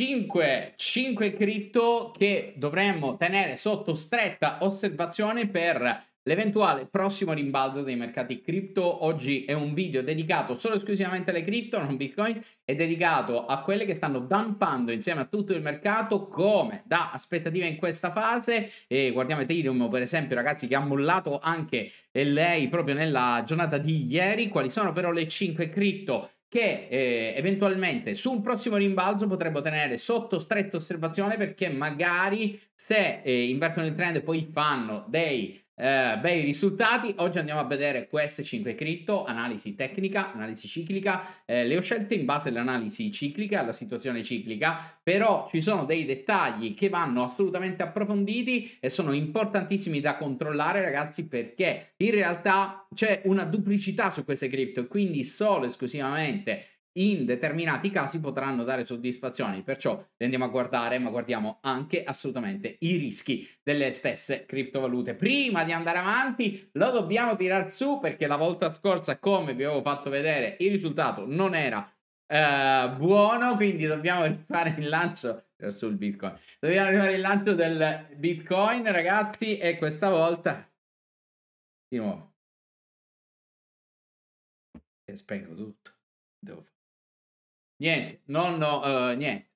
5, 5 cripto che dovremmo tenere sotto stretta osservazione per l'eventuale prossimo rimbalzo dei mercati cripto. Oggi è un video dedicato solo e esclusivamente alle cripto, non Bitcoin, è dedicato a quelle che stanno dumpando insieme a tutto il mercato come da aspettativa in questa fase e guardiamo Ethereum per esempio ragazzi che ha mollato anche lei proprio nella giornata di ieri, quali sono però le 5 cripto che eh, eventualmente su un prossimo rimbalzo potrebbero tenere sotto stretta osservazione perché magari se eh, invertono il trend e poi fanno dei eh, bei risultati, oggi andiamo a vedere queste 5 cripto, analisi tecnica, analisi ciclica, eh, le ho scelte in base all'analisi ciclica, alla situazione ciclica, però ci sono dei dettagli che vanno assolutamente approfonditi e sono importantissimi da controllare ragazzi perché in realtà c'è una duplicità su queste cripto, quindi solo esclusivamente in determinati casi potranno dare soddisfazioni, perciò le andiamo a guardare, ma guardiamo anche assolutamente i rischi delle stesse criptovalute. Prima di andare avanti, lo dobbiamo tirar su perché la volta scorsa, come vi avevo fatto vedere, il risultato non era eh, buono, quindi dobbiamo rifare il lancio sul Bitcoin. Dobbiamo rifare il lancio del Bitcoin, ragazzi, e questa volta di nuovo e spengo tutto. Devo niente, non, ho, uh, niente.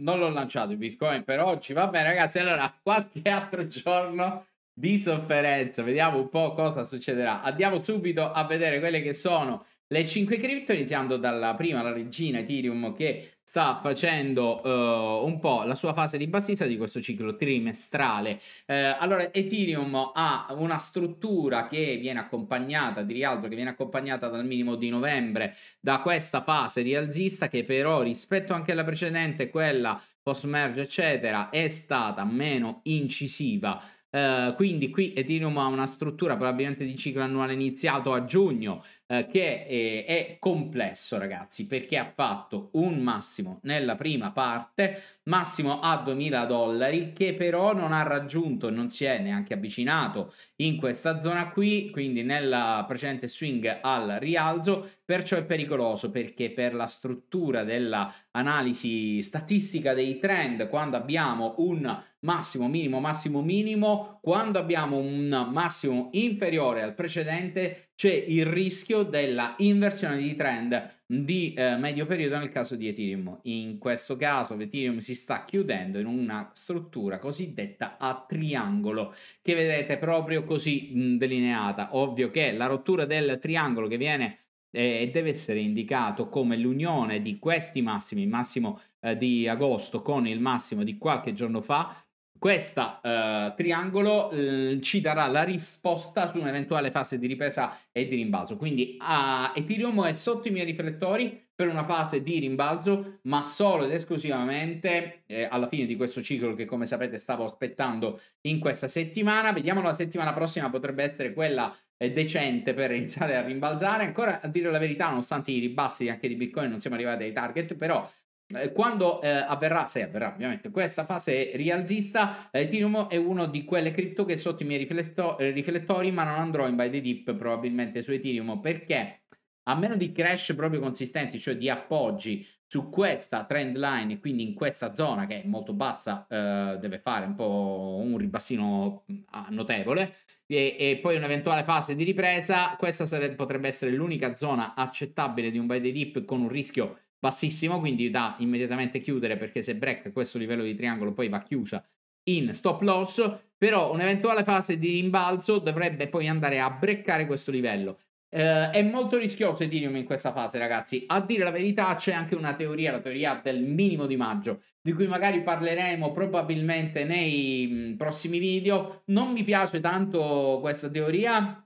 Non l'ho lanciato il Bitcoin per oggi. Va bene, ragazzi. Allora, qualche altro giorno di sofferenza. Vediamo un po' cosa succederà. Andiamo subito a vedere quelle che sono le 5 cripto, iniziando dalla prima, la regina Ethereum, che sta facendo uh, un po' la sua fase di bassista di questo ciclo trimestrale. Eh, allora, Ethereum ha una struttura che viene accompagnata di rialzo, che viene accompagnata dal minimo di novembre, da questa fase rialzista che però rispetto anche alla precedente, quella post-merge, eccetera, è stata meno incisiva. Uh, quindi qui Ethereum ha una struttura probabilmente di ciclo annuale iniziato a giugno eh, che è, eh, è, complesso ragazzi perché ha fatto un massimo nella prima parte, massimo a 2000 dollari che però non ha raggiunto e non si è neanche avvicinato in questa zona qui, quindi nella precedente swing al rialzo, perciò è pericoloso perché per la struttura dell'analisi statistica dei trend quando abbiamo un massimo, minimo, massimo, minimo, quando abbiamo un massimo inferiore al precedente c'è il rischio della inversione di trend di eh, medio periodo nel caso di Ethereum. In questo caso Ethereum si sta chiudendo in una struttura cosiddetta a triangolo che vedete proprio così mh, delineata. Ovvio che la rottura del triangolo che viene eh, e deve essere indicato come l'unione di questi massimi, il massimo eh, di agosto con il massimo di qualche giorno fa, questo uh, eh, triangolo uh, ci darà la risposta su un'eventuale fase di ripresa e di rimbalzo. Quindi uh, Ethereum è sotto i miei riflettori per una fase di rimbalzo, ma solo ed esclusivamente eh, alla fine di questo ciclo che come sapete stavo aspettando in questa settimana. Vediamo la settimana prossima potrebbe essere quella eh, decente per iniziare a rimbalzare. Ancora a dire la verità, nonostante i ribassi anche di Bitcoin, non siamo arrivati ai target, però eh, quando eh, avverrà, se avverrà ovviamente, questa fase rialzista, eh, Ethereum è uno di quelle cripto che sotto i miei rifletto- eh, riflettori, ma non andrò in buy the dip probabilmente su Ethereum perché a meno di crash proprio consistenti, cioè di appoggi su questa trend line, quindi in questa zona che è molto bassa, eh, deve fare un po' un ribassino mm, notevole, e, e poi un'eventuale fase di ripresa, questa sare- potrebbe essere l'unica zona accettabile di un buy the dip con un rischio bassissimo, quindi da immediatamente chiudere perché se break questo livello di triangolo poi va chiusa in stop loss, però un'eventuale fase di rimbalzo dovrebbe poi andare a breccare questo livello. Eh, è molto rischioso Ethereum in questa fase, ragazzi. A dire la verità, c'è anche una teoria, la teoria del minimo di maggio, di cui magari parleremo probabilmente nei mm, prossimi video. Non mi piace tanto questa teoria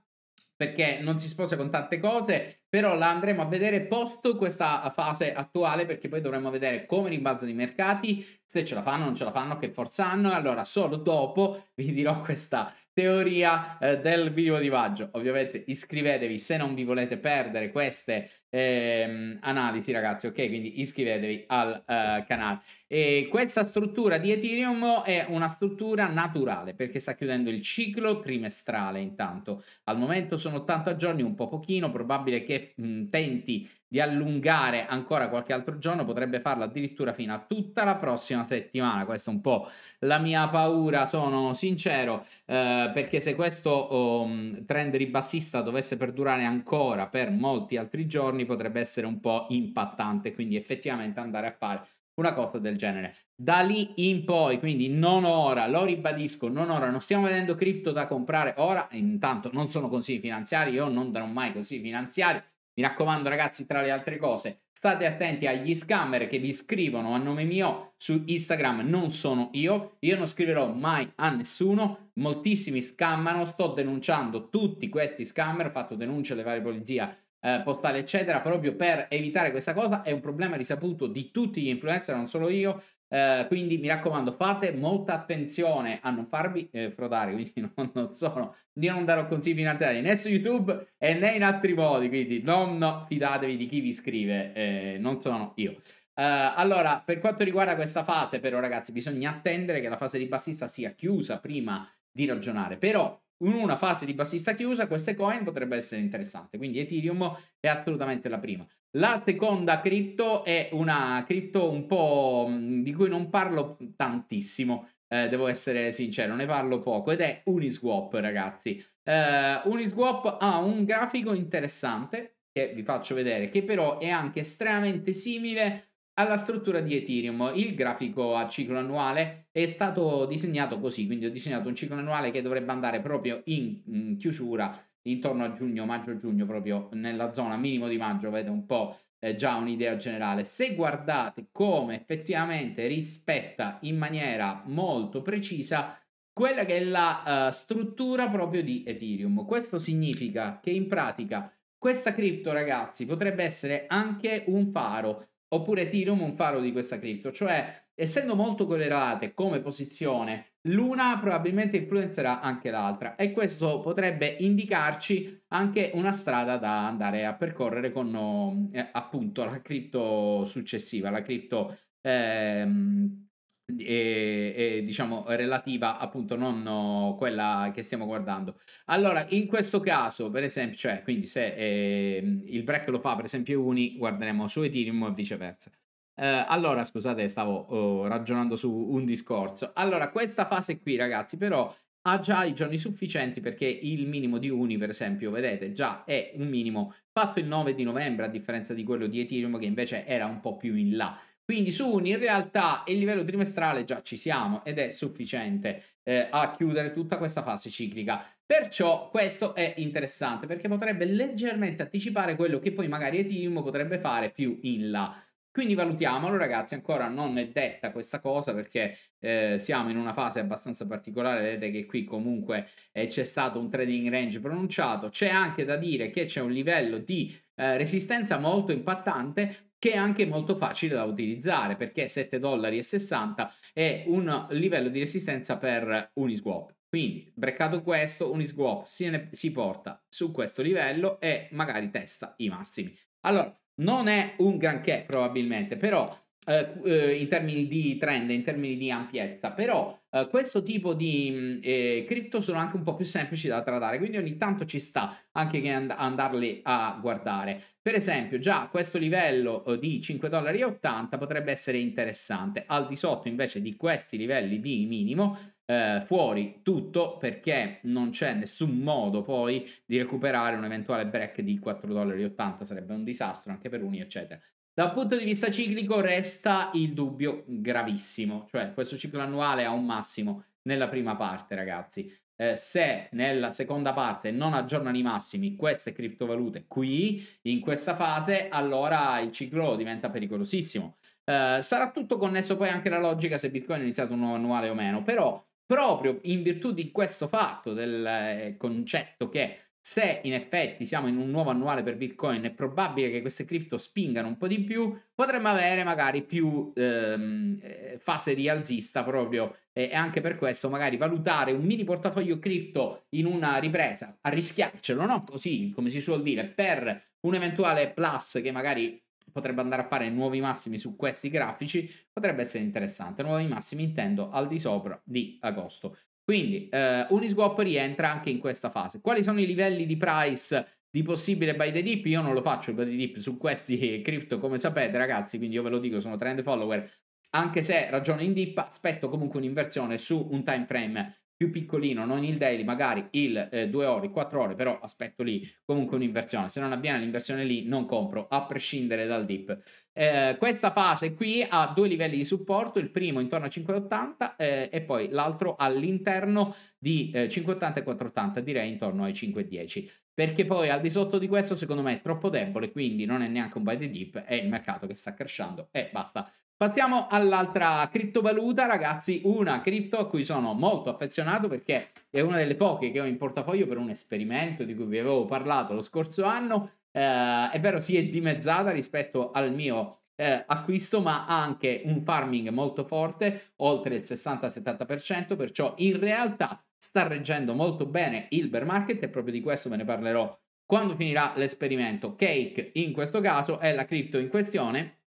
perché non si sposa con tante cose, però la andremo a vedere posto questa fase attuale perché poi dovremo vedere come rimbalzano i mercati, se ce la fanno, non ce la fanno, che forza hanno, e allora solo dopo vi dirò questa teoria eh, del video di Vaggio. Ovviamente iscrivetevi se non vi volete perdere queste ehm, analisi, ragazzi, ok? Quindi iscrivetevi al eh, canale. E questa struttura di Ethereum è una struttura naturale perché sta chiudendo il ciclo trimestrale intanto. Al momento sono 80 giorni, un po' pochino, probabile che mh, tenti di allungare ancora qualche altro giorno, potrebbe farlo addirittura fino a tutta la prossima settimana. Questa è un po' la mia paura, sono sincero, eh, perché se questo oh, trend ribassista dovesse perdurare ancora per molti altri giorni potrebbe essere un po' impattante, quindi effettivamente andare a fare una cosa del genere. Da lì in poi, quindi non ora, lo ribadisco, non ora, non stiamo vedendo cripto da comprare ora, intanto non sono consigli finanziari, io non darò mai consigli finanziari, mi raccomando ragazzi, tra le altre cose, state attenti agli scammer che vi scrivono a nome mio su Instagram, non sono io, io non scriverò mai a nessuno, moltissimi scammano, sto denunciando tutti questi scammer, ho fatto denunce alle varie polizie eh, postale eccetera proprio per evitare questa cosa è un problema risaputo di tutti gli influencer non solo io eh, quindi mi raccomando, fate molta attenzione a non farvi eh, frodare, quindi non, non, sono, io non darò consigli finanziari né su YouTube e né in altri modi, quindi non no, fidatevi di chi vi scrive, eh, non sono io. Eh, allora, per quanto riguarda questa fase, però ragazzi, bisogna attendere che la fase di bassista sia chiusa prima di ragionare, però in una fase di bassista chiusa queste coin potrebbero essere interessanti. quindi Ethereum è assolutamente la prima. La seconda cripto è una cripto un po' mm, di cui non parlo tantissimo, eh, devo essere sincero, ne parlo poco ed è Uniswap, ragazzi. Eh, Uniswap ha un grafico interessante che vi faccio vedere, che però è anche estremamente simile alla struttura di Ethereum. Il grafico a ciclo annuale è stato disegnato così, quindi ho disegnato un ciclo annuale che dovrebbe andare proprio in, in chiusura intorno a giugno, maggio-giugno, proprio nella zona minimo di maggio, avete un po' eh, già un'idea generale. Se guardate come effettivamente rispetta in maniera molto precisa quella che è la uh, struttura proprio di Ethereum. Questo significa che in pratica questa cripto, ragazzi, potrebbe essere anche un faro, oppure Ethereum un faro di questa cripto, cioè essendo molto correlate come posizione l'una probabilmente influenzerà anche l'altra e questo potrebbe indicarci anche una strada da andare a percorrere con eh, appunto la cripto successiva, la cripto ehm, e, e, diciamo relativa appunto non no, quella che stiamo guardando allora in questo caso per esempio cioè quindi se eh, il break lo fa per esempio uni guarderemo su ethereum e viceversa eh, allora, scusate, stavo oh, ragionando su un discorso. Allora, questa fase qui, ragazzi, però ha già i giorni sufficienti perché il minimo di Uni, per esempio, vedete, già è un minimo fatto il 9 di novembre, a differenza di quello di Ethereum che invece era un po' più in là. Quindi su Uni in realtà il livello trimestrale già ci siamo ed è sufficiente eh, a chiudere tutta questa fase ciclica. Perciò questo è interessante perché potrebbe leggermente anticipare quello che poi magari Ethereum potrebbe fare più in là. Quindi valutiamolo ragazzi, ancora non è detta questa cosa perché eh, siamo in una fase abbastanza particolare, vedete che qui comunque eh, c'è stato un trading range pronunciato, c'è anche da dire che c'è un livello di eh, resistenza molto impattante che è anche molto facile da utilizzare perché 7,60 dollari è un livello di resistenza per Uniswap. Quindi, breccato questo, Uniswap si, ne, si porta su questo livello e magari testa i massimi. Allora, non è un granché probabilmente, però eh, eh, in termini di trend, in termini di ampiezza, però eh, questo tipo di mm, eh, cripto sono anche un po' più semplici da tradare, quindi ogni tanto ci sta anche che and- andarli a guardare. Per esempio, già questo livello eh, di 5,80 dollari potrebbe essere interessante, al di sotto invece di questi livelli di minimo eh, fuori tutto perché non c'è nessun modo poi di recuperare un eventuale break di 4,80 dollari, sarebbe un disastro anche per Uni, eccetera. Dal punto di vista ciclico resta il dubbio gravissimo, cioè questo ciclo annuale ha un massimo nella prima parte, ragazzi. Eh, se nella seconda parte non aggiornano i massimi queste criptovalute qui, in questa fase, allora il ciclo diventa pericolosissimo. Eh, sarà tutto connesso poi anche alla logica se Bitcoin è iniziato un nuovo annuale o meno, però proprio in virtù di questo fatto, del eh, concetto che se in effetti siamo in un nuovo annuale per Bitcoin è probabile che queste cripto spingano un po' di più, potremmo avere magari più ehm, eh, fase rialzista proprio e anche per questo magari valutare un mini portafoglio cripto in una ripresa, arrischiarcelo, no? Così come si suol dire, per un eventuale plus che magari potrebbe andare a fare nuovi massimi su questi grafici, potrebbe essere interessante. Nuovi massimi intendo al di sopra di agosto. Quindi eh, Uniswap rientra anche in questa fase. Quali sono i livelli di price di possibile buy the dip? Io non lo faccio il buy the dip su questi crypto, come sapete ragazzi, quindi io ve lo dico, sono trend follower, anche se ragiono in dip, aspetto comunque un'inversione su un time frame più piccolino, non il daily, magari il eh, 2 ore, 4 ore, però aspetto lì comunque un'inversione. Se non avviene l'inversione lì, non compro, a prescindere dal dip. Eh, questa fase qui ha due livelli di supporto, il primo intorno a 5,80 eh, e poi l'altro all'interno di 5,80 eh, e 4,80, direi intorno ai 5,10 perché poi al di sotto di questo secondo me è troppo debole, quindi non è neanche un buy the dip, è il mercato che sta crescendo e basta. Passiamo all'altra criptovaluta, ragazzi, una cripto a cui sono molto affezionato perché è una delle poche che ho in portafoglio per un esperimento di cui vi avevo parlato lo scorso anno. Eh, è vero, si è dimezzata rispetto al mio eh, acquisto, ma ha anche un farming molto forte, oltre il 60-70%, perciò in realtà sta reggendo molto bene il bear market e proprio di questo ve ne parlerò quando finirà l'esperimento. Cake in questo caso è la cripto in questione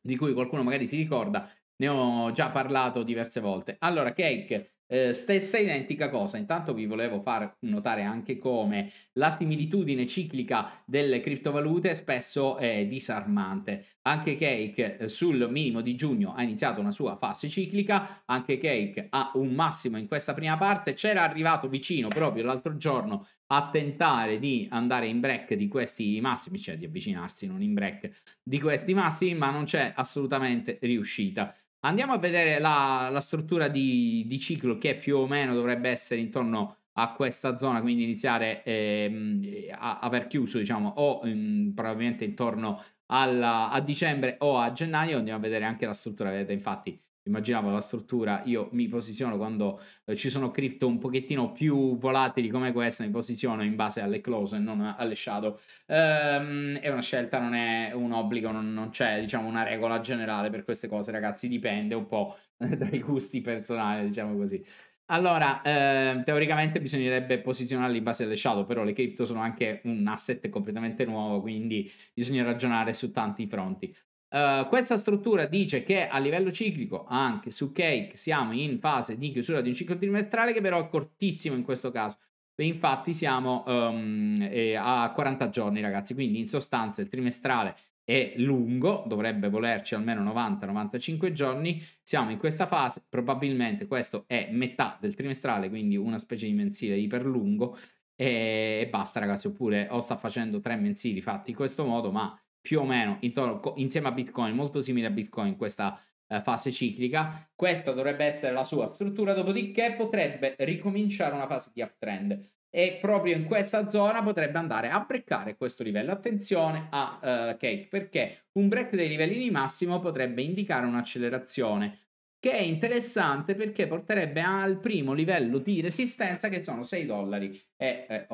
di cui qualcuno magari si ricorda, ne ho già parlato diverse volte. Allora, Cake eh, stessa identica cosa, intanto vi volevo far notare anche come la similitudine ciclica delle criptovalute spesso è disarmante. Anche Cake eh, sul minimo di giugno ha iniziato una sua fase ciclica, anche Cake ha un massimo in questa prima parte, c'era arrivato vicino proprio l'altro giorno a tentare di andare in break di questi massimi, cioè di avvicinarsi non in break di questi massimi, ma non c'è assolutamente riuscita. Andiamo a vedere la, la struttura di, di, ciclo che più o meno dovrebbe essere intorno a questa zona, quindi iniziare ehm, a, aver chiuso, diciamo, o ehm, probabilmente intorno alla, a dicembre o a gennaio. Andiamo a vedere anche la struttura, vedete infatti immaginavo la struttura, io mi posiziono quando eh, ci sono cripto un pochettino più volatili come questa, mi posiziono in base alle close e non alle shadow. Ehm, è una scelta, non è un obbligo, non, non, c'è diciamo una regola generale per queste cose, ragazzi, dipende un po' dai gusti personali, diciamo così. Allora, eh, teoricamente bisognerebbe posizionarli in base alle shadow, però le cripto sono anche un asset completamente nuovo, quindi bisogna ragionare su tanti fronti. Ehm, questa struttura dice che a livello ciclico, anche su Cake, siamo in fase di chiusura di un ciclo trimestrale che però è cortissimo in questo caso. infatti siamo um, eh, a 40 giorni ragazzi, quindi in sostanza il trimestrale è lungo, dovrebbe volerci almeno 90-95 giorni, siamo in questa fase, probabilmente questo è metà del trimestrale, quindi una specie di mensile iperlungo e, basta ragazzi, oppure o sta facendo tre mensili fatti in questo modo, ma più o meno intorno, co- insieme a Bitcoin, molto simile a Bitcoin in questa eh, fase ciclica. Questa dovrebbe essere la sua struttura, dopodiché potrebbe ricominciare una fase di uptrend e proprio in questa zona potrebbe andare a breccare questo livello. Attenzione a uh, Cake perché un break dei livelli di massimo potrebbe indicare un'accelerazione che è interessante perché porterebbe al primo livello di resistenza che sono 6,80 dollari eh,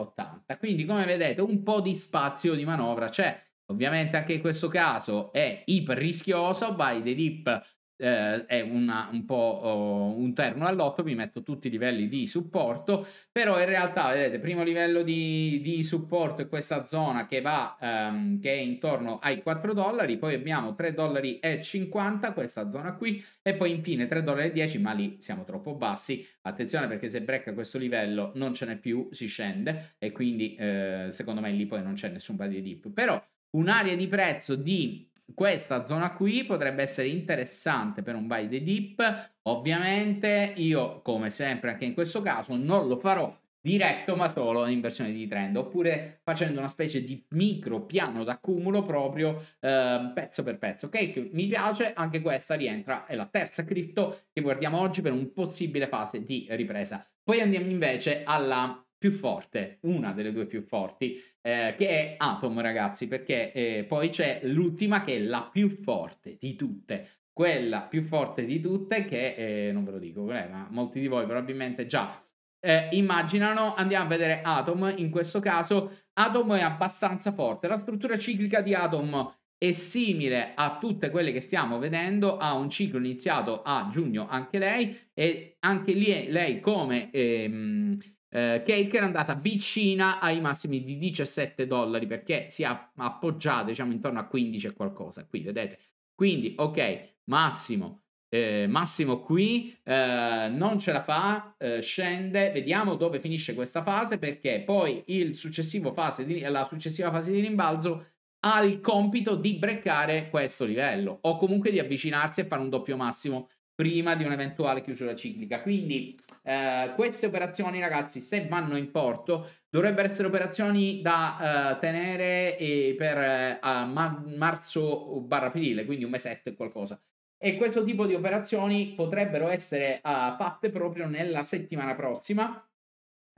Quindi come vedete un po' di spazio di manovra c'è. Ovviamente anche in questo caso è iper rischioso, by the dip eh, è una, un po' oh, un terno all'otto, vi metto tutti i livelli di supporto, però in realtà vedete, primo livello di, di supporto è questa zona che va, ehm, che è intorno ai 4 dollari, poi abbiamo 3 dollari e 50, questa zona qui, e poi infine 3 dollari e 10, ma lì siamo troppo bassi, attenzione perché se brecca questo livello non ce n'è più, si scende, e quindi eh, secondo me lì poi non c'è nessun body dip, però Un'area di prezzo di questa zona qui potrebbe essere interessante per un buy the dip. Ovviamente io, come sempre anche in questo caso, non lo farò diretto ma solo in versione di trend oppure facendo una specie di micro piano d'accumulo proprio eh, pezzo per pezzo ok mi piace anche questa rientra è la terza cripto che guardiamo oggi per un possibile fase di ripresa poi andiamo invece alla più forte, una delle due più forti, eh, che è Atom, ragazzi, perché eh, poi c'è l'ultima che è la più forte di tutte. Quella più forte di tutte che, eh, non ve lo dico, ma molti di voi probabilmente già eh, immaginano, andiamo a vedere Atom, in questo caso Atom è abbastanza forte, la struttura ciclica di Atom è simile a tutte quelle che stiamo vedendo, ha un ciclo iniziato a giugno anche lei e anche lì lei come... Ehm, eh, Cake era andata vicina ai massimi di 17 dollari perché si è appoggiato diciamo intorno a 15 e qualcosa qui vedete quindi ok massimo eh, massimo qui eh, non ce la fa eh, scende vediamo dove finisce questa fase perché poi il successivo fase di, la successiva fase di rimbalzo ha il compito di breccare questo livello o comunque di avvicinarsi e fare un doppio massimo prima di un'eventuale chiusura ciclica quindi eh, queste operazioni, ragazzi, se vanno in porto, dovrebbero essere operazioni da eh, tenere eh, per ma- marzo-aprile, quindi un mesetto e qualcosa. E questo tipo di operazioni potrebbero essere eh, fatte proprio nella settimana prossima,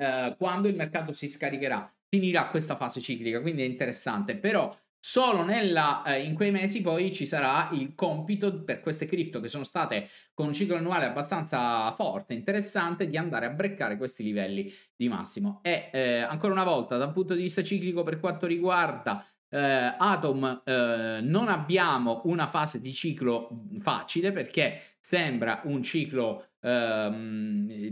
eh, quando il mercato si scaricherà finirà questa fase ciclica, quindi è interessante, però Solo nella, eh, in quei mesi poi ci sarà il compito per queste cripto che sono state con un ciclo annuale abbastanza forte, interessante, di andare a breccare questi livelli di massimo. E eh, ancora una volta, dal punto di vista ciclico per quanto riguarda eh, Atom, eh, non abbiamo una fase di ciclo mm, facile perché sembra un ciclo ehm,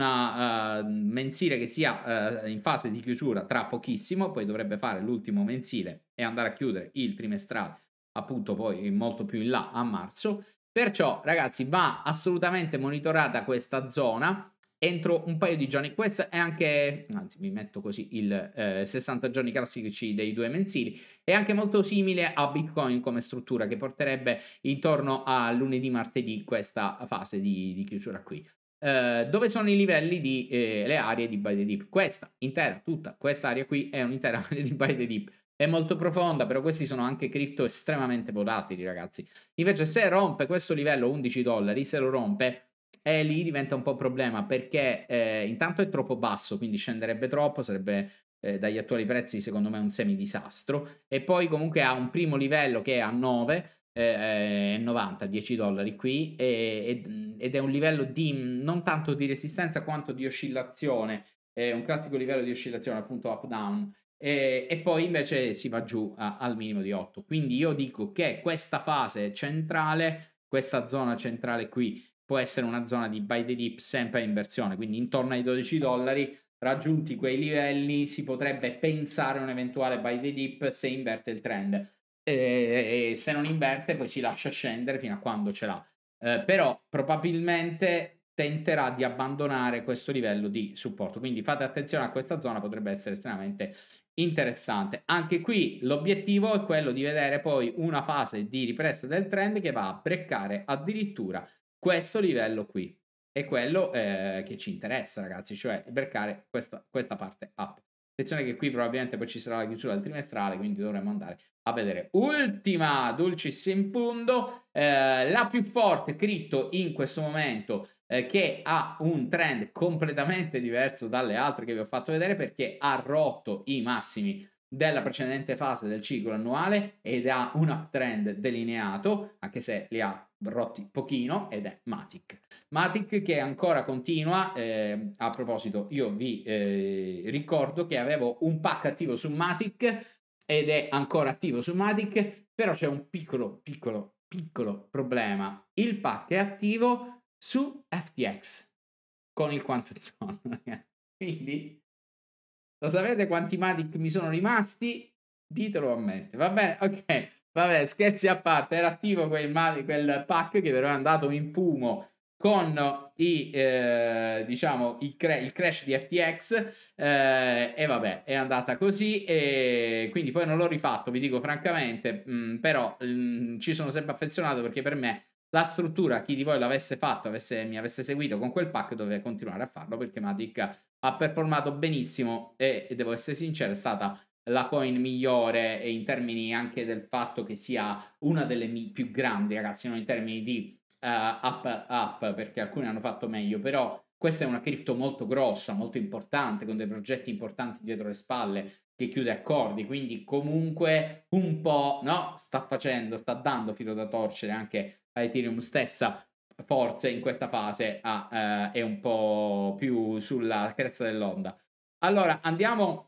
una uh, mensile che sia uh, in fase di chiusura tra pochissimo, poi dovrebbe fare l'ultimo mensile e andare a chiudere il trimestrale, appunto poi molto più in là a marzo. Perciò ragazzi va assolutamente monitorata questa zona entro un paio di giorni. Questa è anche, anzi vi metto così il eh, 60 giorni classici dei due mensili, è anche molto simile a Bitcoin come struttura che porterebbe intorno a lunedì, martedì questa fase di, di chiusura qui. Eh, dove sono i livelli di eh, le aree di By the Deep. Questa intera, tutta questa area qui è un'intera area di By the Deep. È molto profonda, però questi sono anche cripto estremamente volatili, ragazzi. Invece, se rompe questo livello 11 dollari, se lo rompe, è eh, lì diventa un po' problema perché eh, intanto è troppo basso, quindi scenderebbe troppo, sarebbe eh, dagli attuali prezzi secondo me un semi disastro. E poi comunque ha un primo livello che è a 9 eh, 90, eh, 10 dollari qui e, ed è un livello di non tanto di resistenza quanto di oscillazione, è un classico livello di oscillazione appunto up down e, e poi invece si va giù a, al minimo di 8. Quindi io dico che questa fase centrale, questa zona centrale qui può essere una zona di buy the dip sempre in versione, quindi intorno ai 12 dollari raggiunti quei livelli si potrebbe pensare un eventuale buy the dip se inverte il trend e, e se non inverte poi ci lascia scendere fino a quando ce l'ha. Eh, però probabilmente tenterà di abbandonare questo livello di supporto, quindi fate attenzione a questa zona, potrebbe essere estremamente interessante. Anche qui l'obiettivo è quello di vedere poi una fase di ripresa del trend che va a breccare addirittura questo livello qui. E quello eh, che ci interessa, ragazzi, cioè breccare questa, questa parte up. Attenzione che qui probabilmente poi ci sarà la chiusura del trimestrale, quindi dovremmo andare a vedere. Ultima Dulcis in fondo, eh, la più forte cripto in questo momento eh, che ha un trend completamente diverso dalle altre che vi ho fatto vedere perché ha rotto i massimi della precedente fase del ciclo annuale ed ha un uptrend delineato, anche se li ha rotti pochino, ed è Matic. Matic che ancora continua, eh, a proposito io vi eh, ricordo che avevo un pack attivo su Matic ed è ancora attivo su Matic, però c'è un piccolo, piccolo, piccolo problema. Il pack è attivo su FTX con il Quantum quindi lo sapete quanti Matic mi sono rimasti? Ditelo a mente. Va bene, ok. Vabbè, scherzi a parte, era attivo quel, quel pack che però è andato in fumo con i, eh, diciamo, i cra- il crash di FTX eh, e vabbè, è andata così e quindi poi non l'ho rifatto, vi dico francamente, mh, mm, però mh, mm, ci sono sempre affezionato perché per me la struttura, chi di voi l'avesse fatto, avesse, mi avesse seguito con quel pack, doveva continuare a farlo perché Matic ha performato benissimo e, e devo essere sincero, è stata la coin migliore in termini anche del fatto che sia una delle mi- più grandi, ragazzi, non in termini di uh, up up, perché alcuni hanno fatto meglio, però questa è una cripto molto grossa, molto importante, con dei progetti importanti dietro le spalle che chiude accordi, quindi comunque un po' no, sta facendo, sta dando filo da torcere anche Ethereum stessa forse in questa fase ah, eh, è un po' più sulla cresta dell'onda. Allora andiamo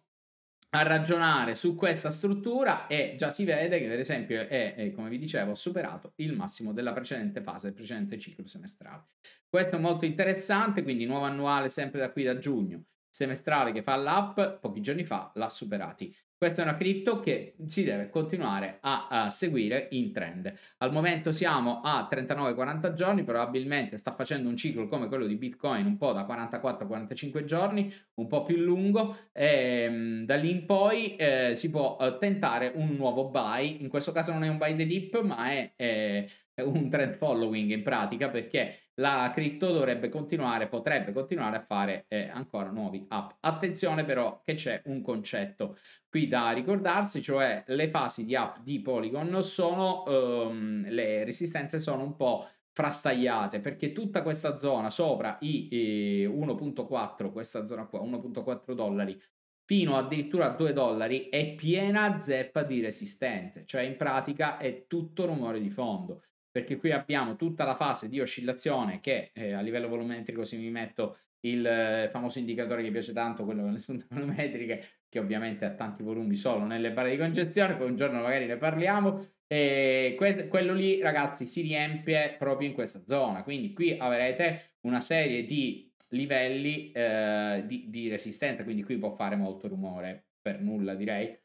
a ragionare su questa struttura e già si vede che per esempio è, è come vi dicevo superato il massimo della precedente fase, del precedente ciclo semestrale. Questo è molto interessante, quindi nuovo annuale sempre da qui da giugno, semestrale che fa l'app, pochi giorni fa l'ha superati. Questa è una cripto che si deve continuare a, a, seguire in trend. Al momento siamo a 39-40 giorni, probabilmente sta facendo un ciclo come quello di Bitcoin, un po' da 44-45 giorni, un po' più lungo, e ehm, da lì in poi eh, si può eh, tentare un nuovo buy. In questo caso non è un buy the dip, ma è, è eh, un trend following in pratica perché la cripto dovrebbe continuare, potrebbe continuare a fare eh, ancora nuovi app. Attenzione però che c'è un concetto qui da ricordarsi, cioè le fasi di up di Polygon sono, um, le resistenze sono un po' frastagliate perché tutta questa zona sopra i eh, 1.4, questa zona qua, 1.4 dollari, fino addirittura a 2 dollari, è piena zeppa di resistenze, cioè in pratica è tutto rumore di fondo perché qui abbiamo tutta la fase di oscillazione che eh, a livello volumetrico se mi metto il eh, famoso indicatore che piace tanto, quello con le spunte metriche, che ovviamente ha tanti volumi solo nelle barre di congestione, poi un giorno magari ne parliamo. E que- quello lì, ragazzi, si riempie proprio in questa zona. Quindi qui avrete una serie di livelli eh, di, di resistenza, quindi qui può fare molto rumore, per nulla direi.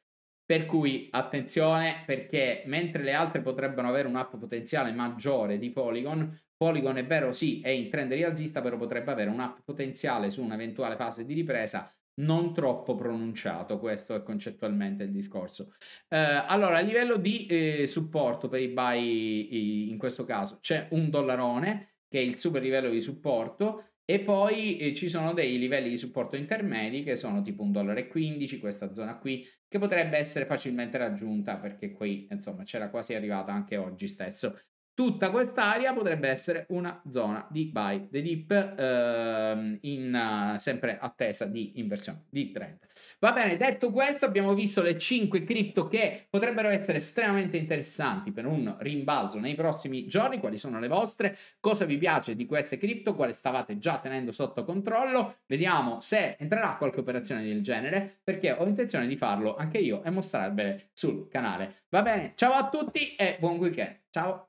Per cui attenzione perché mentre le altre potrebbero avere un up potenziale maggiore di Polygon, Polygon è vero, sì, è in trend rialzista, però potrebbe avere un potenziale su un'eventuale fase di ripresa non troppo pronunciato, questo è concettualmente il discorso. Eh, allora, a livello di eh, supporto per i buy in questo caso c'è un dollarone che è il super livello di supporto e poi eh, ci sono dei livelli di supporto intermedi che sono tipo un dollaro, e 15, questa zona qui, che potrebbe essere facilmente raggiunta perché qui insomma c'era quasi arrivata anche oggi stesso. Tutta quest'area potrebbe essere una zona di buy the dip ehm, in, uh, sempre attesa di inversione di trend. Va bene, detto questo abbiamo visto le 5 cripto che potrebbero essere estremamente interessanti per un rimbalzo nei prossimi giorni. Quali sono le vostre? Cosa vi piace di queste cripto? Quale stavate già tenendo sotto controllo? Vediamo se entrerà qualche operazione del genere perché ho intenzione di farlo anche io e mostrarvele sul canale. Va bene, ciao a tutti e buon weekend. Ciao!